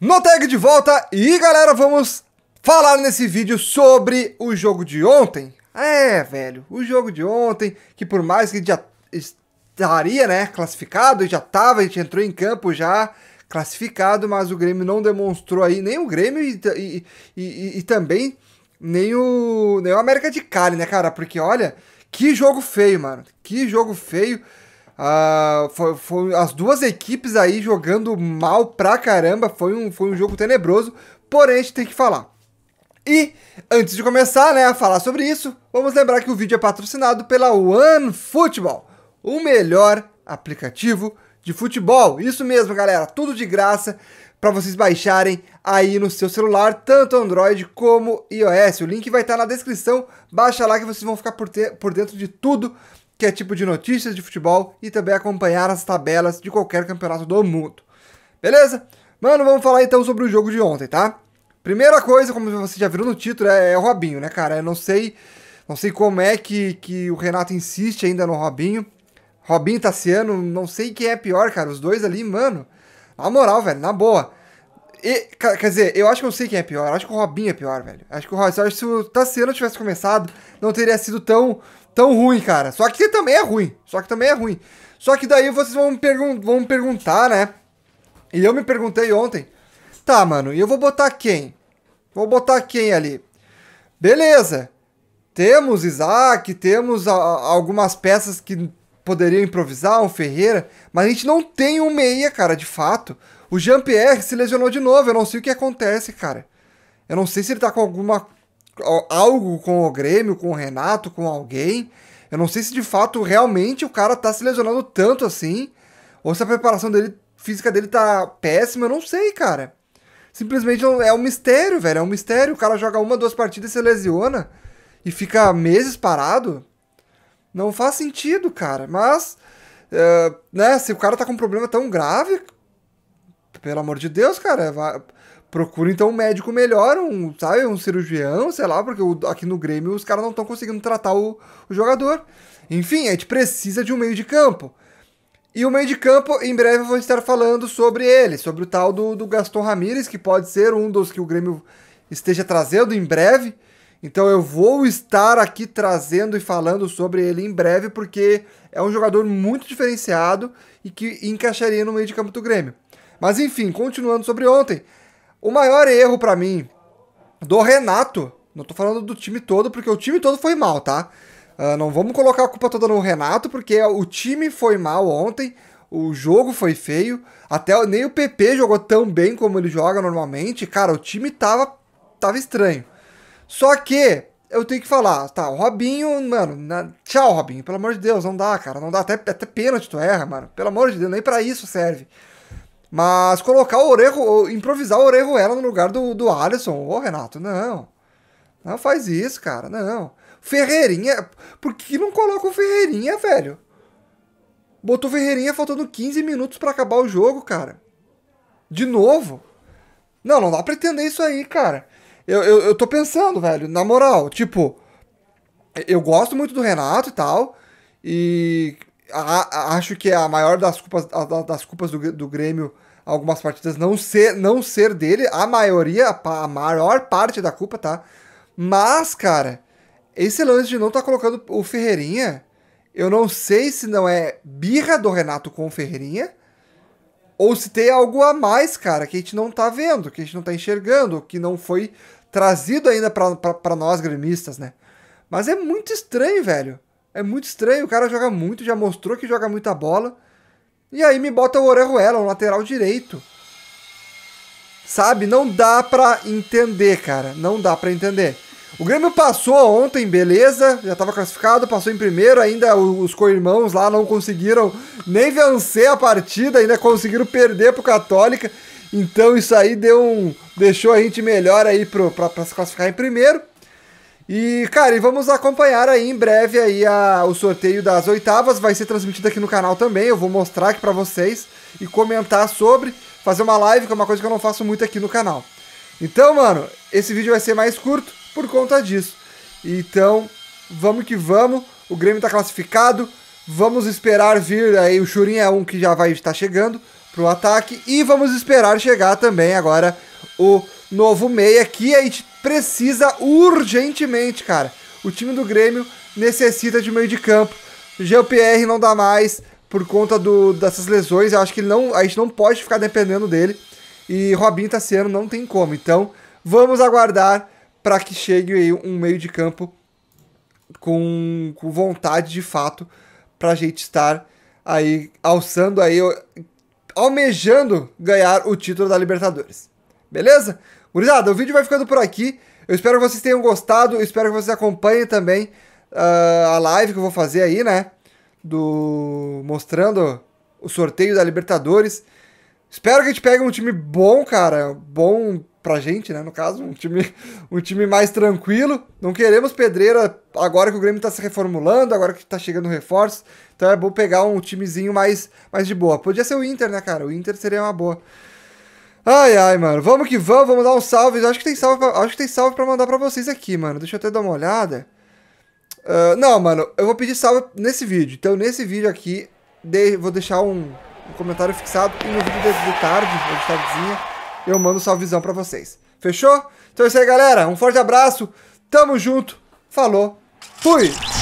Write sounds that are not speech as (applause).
No tag de volta e galera, vamos falar nesse vídeo sobre o jogo de ontem. É, velho, o jogo de ontem, que por mais que já estaria, né, classificado, já tava, a gente entrou em campo já classificado, mas o Grêmio não demonstrou aí, nem o Grêmio e, e, e, e também nem o, nem o América de Cali, né, cara? Porque olha, que jogo feio, mano, que jogo feio. Ah, foi, foi, as duas equipes aí jogando mal pra caramba. Foi um, foi um jogo tenebroso. Porém, a gente tem que falar. E antes de começar né, a falar sobre isso, vamos lembrar que o vídeo é patrocinado pela One Football, o melhor aplicativo de futebol. Isso mesmo, galera, tudo de graça para vocês baixarem aí no seu celular, tanto Android como iOS. O link vai estar tá na descrição, baixa lá que vocês vão ficar por, por dentro de tudo que é tipo de notícias de futebol e também acompanhar as tabelas de qualquer campeonato do mundo. Beleza? Mano, vamos falar então sobre o jogo de ontem, tá? Primeira coisa, como você já viu no título, é, é o Robinho, né, cara? Eu não sei, não sei como é que, que o Renato insiste ainda no Robinho. Robinho Tassiano, tá não sei quem é pior, cara. Os dois ali, mano. Na moral, velho, na boa. E, quer dizer, eu acho que eu sei quem é pior. Eu acho que o Robinho é pior, velho. acho que o, acho que se o Tassiano tivesse começado, não teria sido tão Tão ruim, cara. Só que também é ruim. Só que também é ruim. Só que daí vocês vão, pergun vão perguntar, né? E eu me perguntei ontem. Tá, mano, e eu vou botar quem? Vou botar quem ali? Beleza. Temos Isaac, temos algumas peças que poderiam improvisar, um Ferreira, mas a gente não tem um meia, cara, de fato. O Jean-Pierre se lesionou de novo, eu não sei o que acontece, cara. Eu não sei se ele tá com alguma algo com o Grêmio, com o Renato, com alguém. Eu não sei se de fato realmente o cara tá se lesionando tanto assim, ou se a preparação dele, física dele tá péssima, eu não sei, cara. Simplesmente é um é mistério, velho, é um mistério. O cara joga uma, duas partidas e se lesiona e fica meses parado. Não faz sentido, cara. Mas, uh, né, se o cara tá com um problema tão grave, pelo amor de Deus, cara, vai, procura então um médico melhor, um, sabe, um cirurgião, sei lá, porque o, aqui no Grêmio os caras não estão conseguindo tratar o, o, jogador. Enfim, a gente precisa de um meio de campo. E o meio de campo, em breve eu vou estar falando sobre ele, sobre o tal do, do Gaston Ramírez, que pode ser um dos que o Grêmio esteja trazendo em breve. Então eu vou estar aqui trazendo e falando sobre ele em breve, porque é um jogador muito diferenciado e que encaixaria no meio de campo do Grêmio. Mas enfim, continuando sobre ontem, o maior erro para mim do Renato, não tô falando do time todo, porque o time todo foi mal, tá? Uh, não vamos colocar a culpa toda no Renato, porque o time foi mal ontem, o jogo foi feio, até nem o PP jogou tão bem como ele joga normalmente. Cara, o time tava, tava estranho. Só que eu tenho que falar, tá, o Robinho, mano, na... tchau, Robinho, pelo amor de Deus, não dá, cara, não dá, até, até pênalti tu erra, mano, pelo amor de Deus, nem para isso serve. Mas colocar o Orejo, improvisar o ela no lugar do, do Alisson, ô Renato, não. Não faz isso, cara, não. Ferreirinha, por que não coloca o Ferreirinha, velho? Botou Ferreirinha faltando 15 minutos para acabar o jogo, cara. De novo? Não, não dá pra entender isso aí, cara. Eu, eu, eu tô pensando, velho, na moral, tipo, eu gosto muito do Renato e tal, e a, a, acho que a maior das culpas, das culpas do, do Grêmio algumas partidas não ser, não ser dele, a maioria, a maior parte da culpa, tá? Mas, cara, esse lance de não tá colocando o Ferreirinha, eu não sei se não é birra do Renato com o Ferreirinha, ou se tem algo a mais, cara, que a gente não tá vendo, que a gente não tá enxergando, que não foi trazido ainda para nós gremistas, né? Mas é muito estranho, velho. É muito estranho, o cara joga muito, já mostrou que joga muita bola. E aí me bota o Orejuela, o lateral direito. Sabe? Não dá pra entender, cara. Não dá pra entender. O Grêmio passou ontem, beleza, já estava classificado, passou em primeiro, ainda os co-irmãos lá não conseguiram nem vencer a partida, ainda conseguiram perder pro Católica. Então isso aí deu um deixou a gente melhor aí pro para se classificar em primeiro. E, cara, e vamos acompanhar aí em breve aí a, o sorteio das oitavas, vai ser transmitido aqui no canal também, eu vou mostrar aqui para vocês e comentar sobre, fazer uma live, que é uma coisa que eu não faço muito aqui no canal. Então, mano, esse vídeo vai ser mais curto por conta disso. Então, vamos que vamos, o Grêmio tá classificado, vamos esperar vir aí, o Churinho é um que já vai estar chegando pro ataque e vamos esperar chegar também agora o novo meia que a gente precisa urgentemente, cara. O time do Grêmio necessita de meio de campo. GPR não dá mais por conta do, dessas lesões. Eu acho que não, a gente não pode ficar dependendo dele. E Robinho tá sendo, não tem como. Então, vamos aguardar para que chegue aí um meio de campo com, com vontade de fato para a gente estar aí alçando aí almejando ganhar o título da Libertadores. Beleza? Gurizada, o vídeo vai ficando por aqui. Eu espero que vocês tenham gostado. Eu espero que vocês acompanhem também uh, a live que eu vou fazer aí, né? Do... Mostrando o sorteio da Libertadores. Espero que a gente pegue um time bom, cara. Bom pra gente, né? No caso, um time, (laughs) um time mais tranquilo. Não queremos pedreira agora que o Grêmio tá se reformulando, agora que tá chegando reforços. Então é bom pegar um timezinho mais, mais de boa. Podia ser o Inter, né, cara? O Inter seria uma boa. Ai, ai, mano. Vamos que vamos, vamos dar um salve. Acho que tem salve pra, acho que tem salve pra mandar pra vocês aqui, mano. Deixa eu até dar uma olhada. Uh, não, mano, eu vou pedir salve nesse vídeo. Então, nesse vídeo aqui, de, vou deixar um, um, comentário fixado. E no vídeo de, de tarde, ou de tardezinha, eu mando um salvezão pra vocês. Fechou? Então é isso aí, galera. Um forte abraço. Tamo junto. Falou. Fui!